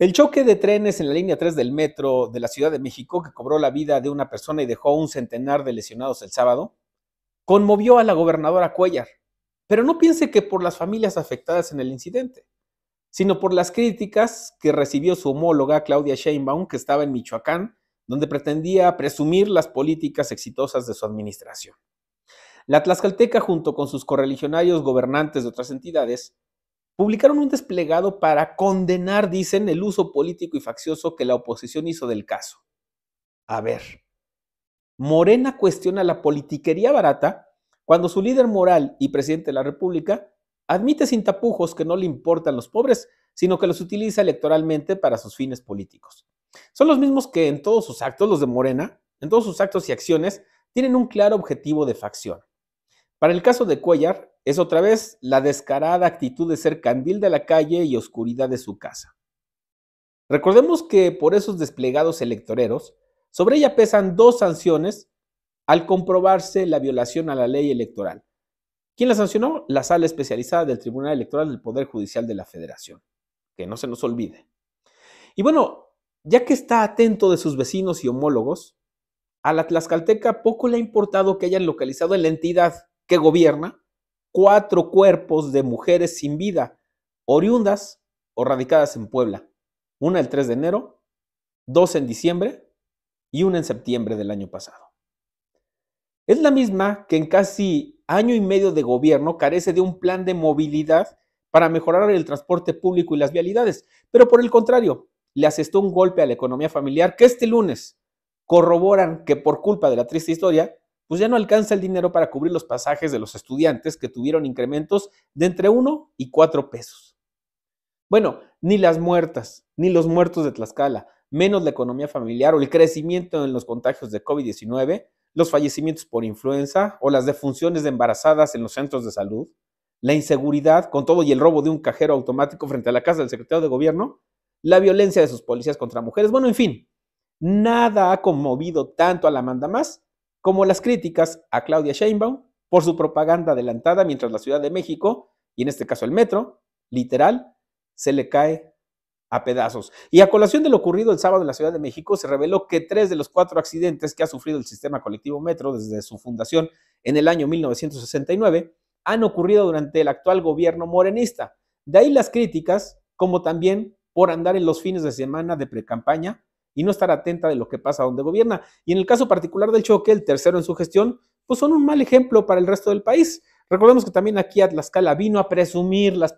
El choque de trenes en la línea 3 del metro de la Ciudad de México, que cobró la vida de una persona y dejó un centenar de lesionados el sábado, conmovió a la gobernadora Cuellar. Pero no piense que por las familias afectadas en el incidente, sino por las críticas que recibió su homóloga Claudia Sheinbaum, que estaba en Michoacán, donde pretendía presumir las políticas exitosas de su administración. La Tlaxcalteca, junto con sus correligionarios gobernantes de otras entidades, publicaron un desplegado para condenar, dicen, el uso político y faccioso que la oposición hizo del caso. A ver, Morena cuestiona la politiquería barata cuando su líder moral y presidente de la República admite sin tapujos que no le importan los pobres, sino que los utiliza electoralmente para sus fines políticos. Son los mismos que en todos sus actos, los de Morena, en todos sus actos y acciones, tienen un claro objetivo de facción. Para el caso de Cuellar, es otra vez la descarada actitud de ser candil de la calle y oscuridad de su casa. Recordemos que por esos desplegados electoreros, sobre ella pesan dos sanciones al comprobarse la violación a la ley electoral. ¿Quién la sancionó? La sala especializada del Tribunal Electoral del Poder Judicial de la Federación. Que no se nos olvide. Y bueno, ya que está atento de sus vecinos y homólogos, a la Tlaxcalteca poco le ha importado que hayan localizado en la entidad que gobierna cuatro cuerpos de mujeres sin vida, oriundas o radicadas en Puebla. Una el 3 de enero, dos en diciembre y una en septiembre del año pasado. Es la misma que en casi año y medio de gobierno carece de un plan de movilidad para mejorar el transporte público y las vialidades, pero por el contrario, le asestó un golpe a la economía familiar que este lunes corroboran que por culpa de la triste historia pues ya no alcanza el dinero para cubrir los pasajes de los estudiantes que tuvieron incrementos de entre 1 y 4 pesos. Bueno, ni las muertas, ni los muertos de Tlaxcala, menos la economía familiar o el crecimiento en los contagios de COVID-19, los fallecimientos por influenza o las defunciones de embarazadas en los centros de salud, la inseguridad con todo y el robo de un cajero automático frente a la casa del secretario de gobierno, la violencia de sus policías contra mujeres, bueno, en fin, nada ha conmovido tanto a la manda más como las críticas a Claudia Sheinbaum por su propaganda adelantada mientras la Ciudad de México, y en este caso el metro, literal, se le cae a pedazos. Y a colación de lo ocurrido el sábado en la Ciudad de México, se reveló que tres de los cuatro accidentes que ha sufrido el sistema colectivo metro desde su fundación en el año 1969 han ocurrido durante el actual gobierno morenista. De ahí las críticas, como también por andar en los fines de semana de precampaña y no estar atenta de lo que pasa donde gobierna. Y en el caso particular del choque, el tercero en su gestión, pues son un mal ejemplo para el resto del país. Recordemos que también aquí Atlascala vino a presumir las,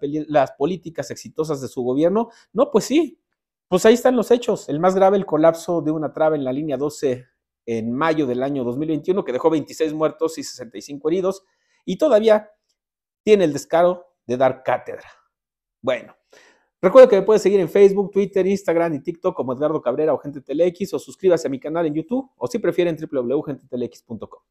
políticas exitosas de su gobierno. No, pues sí, pues ahí están los hechos. El más grave, el colapso de una traba en la línea 12 en mayo del año 2021, que dejó 26 muertos y 65 heridos, y todavía tiene el descaro de dar cátedra. Bueno, Recuerda que me puedes seguir en Facebook, Twitter, Instagram y TikTok como Edgardo Cabrera o Gente Telex, o suscríbase a mi canal en YouTube, o si prefieren www.gentetelex.com.